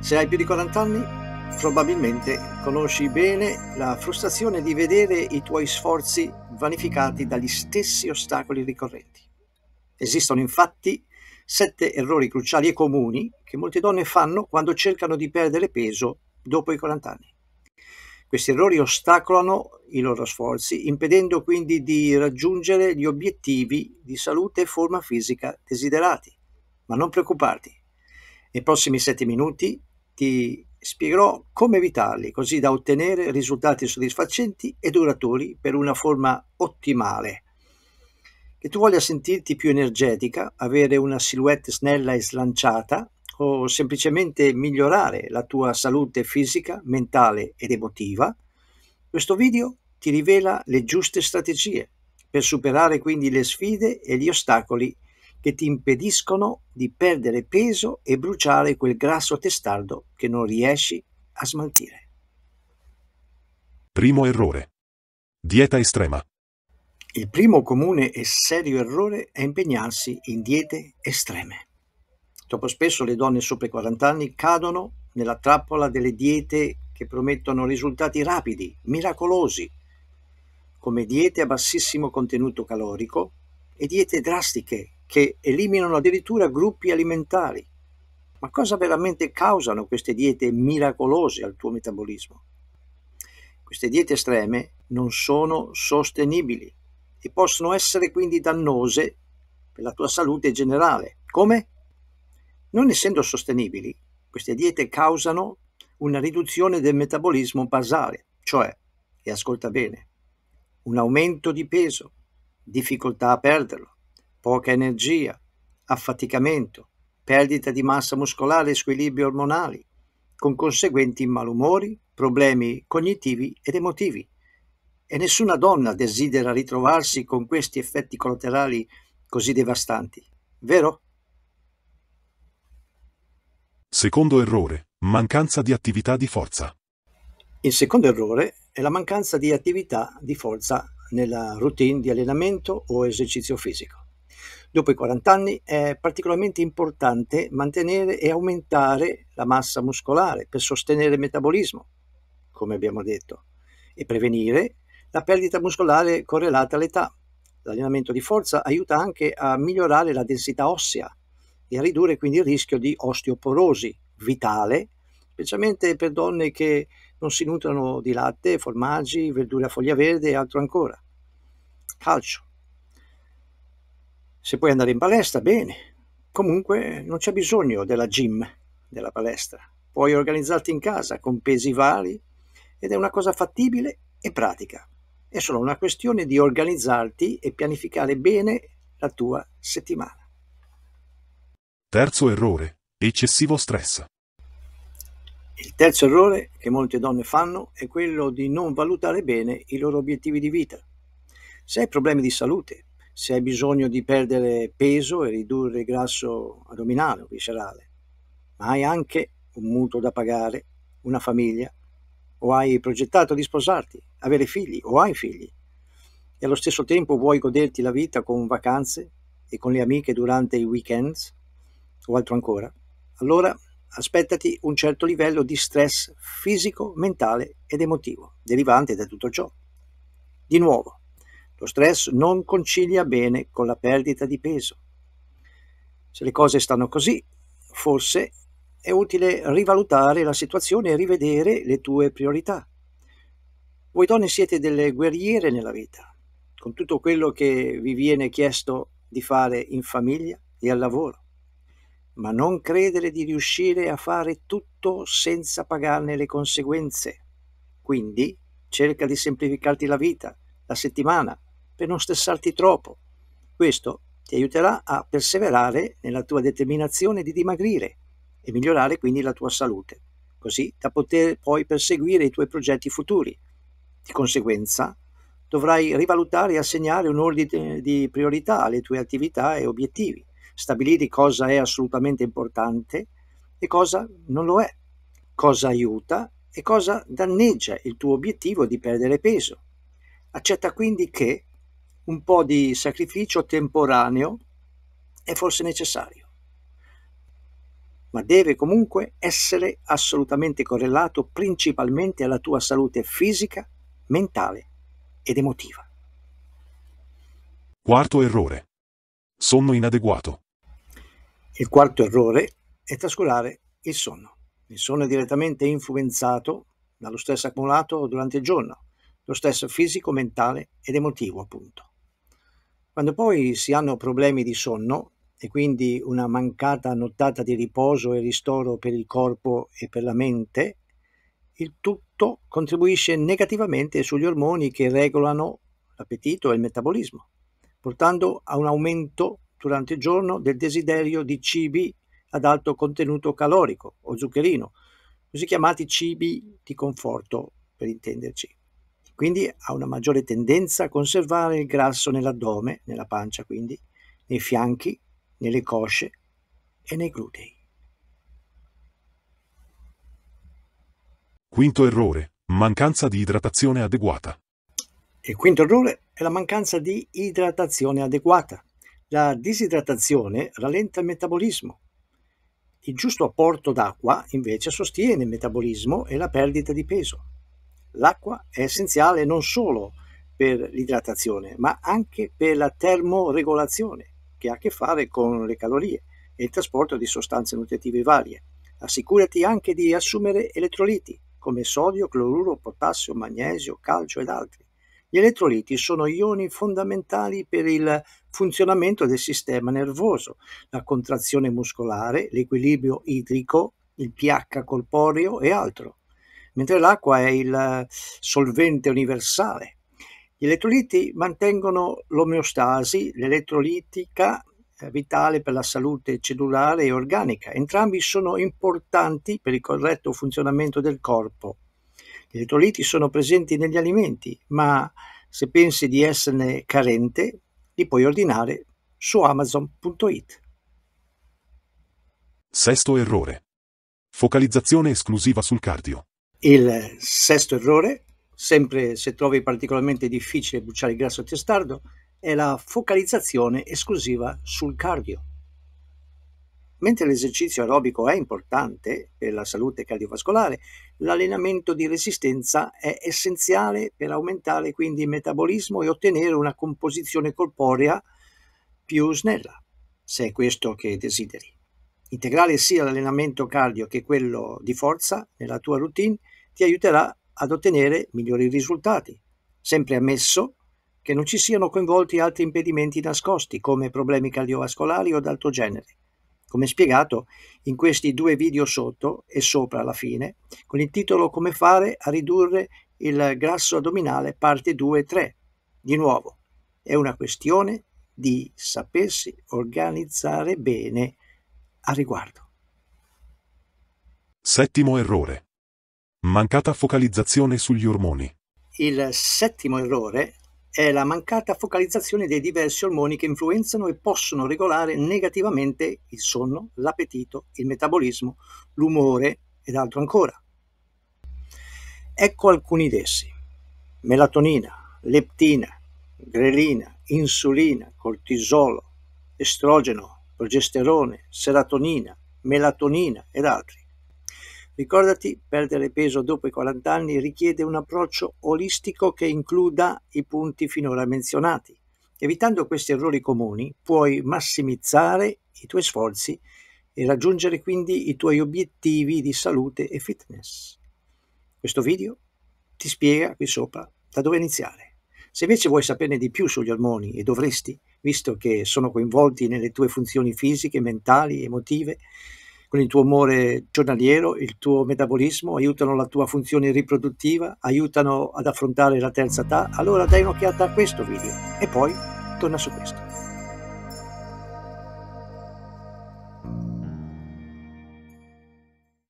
Se hai più di 40 anni, probabilmente conosci bene la frustrazione di vedere i tuoi sforzi vanificati dagli stessi ostacoli ricorrenti. Esistono infatti sette errori cruciali e comuni che molte donne fanno quando cercano di perdere peso dopo i 40 anni. Questi errori ostacolano i loro sforzi, impedendo quindi di raggiungere gli obiettivi di salute e forma fisica desiderati. Ma non preoccuparti, nei prossimi sette minuti ti spiegherò come evitarli, così da ottenere risultati soddisfacenti e duraturi per una forma ottimale. Che tu voglia sentirti più energetica, avere una silhouette snella e slanciata o semplicemente migliorare la tua salute fisica, mentale ed emotiva, questo video ti rivela le giuste strategie per superare quindi le sfide e gli ostacoli che ti impediscono di perdere peso e bruciare quel grasso testardo che non riesci a smaltire. Primo errore. Dieta estrema. Il primo comune e serio errore è impegnarsi in diete estreme. Troppo spesso le donne sopra i 40 anni cadono nella trappola delle diete che promettono risultati rapidi, miracolosi, come diete a bassissimo contenuto calorico e diete drastiche che eliminano addirittura gruppi alimentari. Ma cosa veramente causano queste diete miracolose al tuo metabolismo? Queste diete estreme non sono sostenibili e possono essere quindi dannose per la tua salute generale. Come? Non essendo sostenibili, queste diete causano una riduzione del metabolismo basale, cioè, e ascolta bene, un aumento di peso, difficoltà a perderlo, poca energia, affaticamento, perdita di massa muscolare e squilibri ormonali, con conseguenti malumori, problemi cognitivi ed emotivi. E nessuna donna desidera ritrovarsi con questi effetti collaterali così devastanti, vero? Secondo errore, mancanza di attività di forza. Il secondo errore è la mancanza di attività di forza nella routine di allenamento o esercizio fisico. Dopo i 40 anni è particolarmente importante mantenere e aumentare la massa muscolare per sostenere il metabolismo, come abbiamo detto, e prevenire la perdita muscolare correlata all'età. L'allenamento di forza aiuta anche a migliorare la densità ossea e a ridurre quindi il rischio di osteoporosi vitale, specialmente per donne che non si nutrono di latte, formaggi, verdure a foglia verde e altro ancora. Calcio. Se puoi andare in palestra, bene. Comunque non c'è bisogno della gym, della palestra. Puoi organizzarti in casa con pesi vari ed è una cosa fattibile e pratica. È solo una questione di organizzarti e pianificare bene la tua settimana. Terzo errore. Eccessivo stress. Il terzo errore che molte donne fanno è quello di non valutare bene i loro obiettivi di vita. Se hai problemi di salute se hai bisogno di perdere peso e ridurre il grasso addominale o viscerale, ma hai anche un mutuo da pagare, una famiglia, o hai progettato di sposarti, avere figli o hai figli, e allo stesso tempo vuoi goderti la vita con vacanze e con le amiche durante i weekend o altro ancora, allora aspettati un certo livello di stress fisico, mentale ed emotivo derivante da tutto ciò. Di nuovo, lo stress non concilia bene con la perdita di peso. Se le cose stanno così, forse è utile rivalutare la situazione e rivedere le tue priorità. Voi donne siete delle guerriere nella vita, con tutto quello che vi viene chiesto di fare in famiglia e al lavoro, ma non credere di riuscire a fare tutto senza pagarne le conseguenze. Quindi cerca di semplificarti la vita, la settimana, per non stressarti troppo. Questo ti aiuterà a perseverare nella tua determinazione di dimagrire e migliorare quindi la tua salute, così da poter poi perseguire i tuoi progetti futuri. Di conseguenza, dovrai rivalutare e assegnare un ordine di priorità alle tue attività e obiettivi, stabilire cosa è assolutamente importante e cosa non lo è, cosa aiuta e cosa danneggia il tuo obiettivo di perdere peso. Accetta quindi che un po' di sacrificio temporaneo è forse necessario, ma deve comunque essere assolutamente correlato principalmente alla tua salute fisica, mentale ed emotiva. Quarto errore. Sonno inadeguato. Il quarto errore è trascurare il sonno. Il sonno è direttamente influenzato dallo stress accumulato durante il giorno, lo stress fisico, mentale ed emotivo appunto. Quando poi si hanno problemi di sonno e quindi una mancata nottata di riposo e ristoro per il corpo e per la mente, il tutto contribuisce negativamente sugli ormoni che regolano l'appetito e il metabolismo, portando a un aumento durante il giorno del desiderio di cibi ad alto contenuto calorico o zuccherino, così chiamati cibi di conforto per intenderci quindi ha una maggiore tendenza a conservare il grasso nell'addome, nella pancia quindi, nei fianchi, nelle cosce e nei glutei. Quinto errore. Mancanza di idratazione adeguata. Il quinto errore è la mancanza di idratazione adeguata. La disidratazione rallenta il metabolismo. Il giusto apporto d'acqua invece sostiene il metabolismo e la perdita di peso. L'acqua è essenziale non solo per l'idratazione, ma anche per la termoregolazione, che ha a che fare con le calorie e il trasporto di sostanze nutritive varie. Assicurati anche di assumere elettroliti come sodio, cloruro, potassio, magnesio, calcio ed altri. Gli elettroliti sono ioni fondamentali per il funzionamento del sistema nervoso, la contrazione muscolare, l'equilibrio idrico, il pH corporeo e altro mentre l'acqua è il eh, solvente universale. Gli elettroliti mantengono l'omeostasi, l'elettrolitica eh, vitale per la salute cellulare e organica. Entrambi sono importanti per il corretto funzionamento del corpo. Gli elettroliti sono presenti negli alimenti, ma se pensi di esserne carente, li puoi ordinare su amazon.it. Sesto errore. Focalizzazione esclusiva sul cardio. Il sesto errore, sempre se trovi particolarmente difficile bruciare il grasso testardo, è la focalizzazione esclusiva sul cardio. Mentre l'esercizio aerobico è importante per la salute cardiovascolare, l'allenamento di resistenza è essenziale per aumentare quindi il metabolismo e ottenere una composizione corporea più snella, se è questo che desideri integrare sia l'allenamento cardio che quello di forza nella tua routine ti aiuterà ad ottenere migliori risultati, sempre ammesso che non ci siano coinvolti altri impedimenti nascosti come problemi cardiovascolari o d'altro genere. Come spiegato in questi due video sotto e sopra alla fine, con il titolo Come fare a ridurre il grasso addominale parte 2 e 3. Di nuovo, è una questione di sapersi organizzare bene a riguardo. Settimo errore. Mancata focalizzazione sugli ormoni. Il settimo errore è la mancata focalizzazione dei diversi ormoni che influenzano e possono regolare negativamente il sonno, l'appetito, il metabolismo, l'umore ed altro ancora. Ecco alcuni d'essi. Melatonina, leptina, grelina, insulina, cortisolo, estrogeno, progesterone, seratonina, melatonina ed altri. Ricordati, perdere peso dopo i 40 anni richiede un approccio olistico che includa i punti finora menzionati. Evitando questi errori comuni puoi massimizzare i tuoi sforzi e raggiungere quindi i tuoi obiettivi di salute e fitness. Questo video ti spiega qui sopra da dove iniziare. Se invece vuoi saperne di più sugli ormoni e dovresti, visto che sono coinvolti nelle tue funzioni fisiche, mentali, emotive, con il tuo umore giornaliero, il tuo metabolismo, aiutano la tua funzione riproduttiva, aiutano ad affrontare la terza età, allora dai un'occhiata a questo video e poi torna su questo.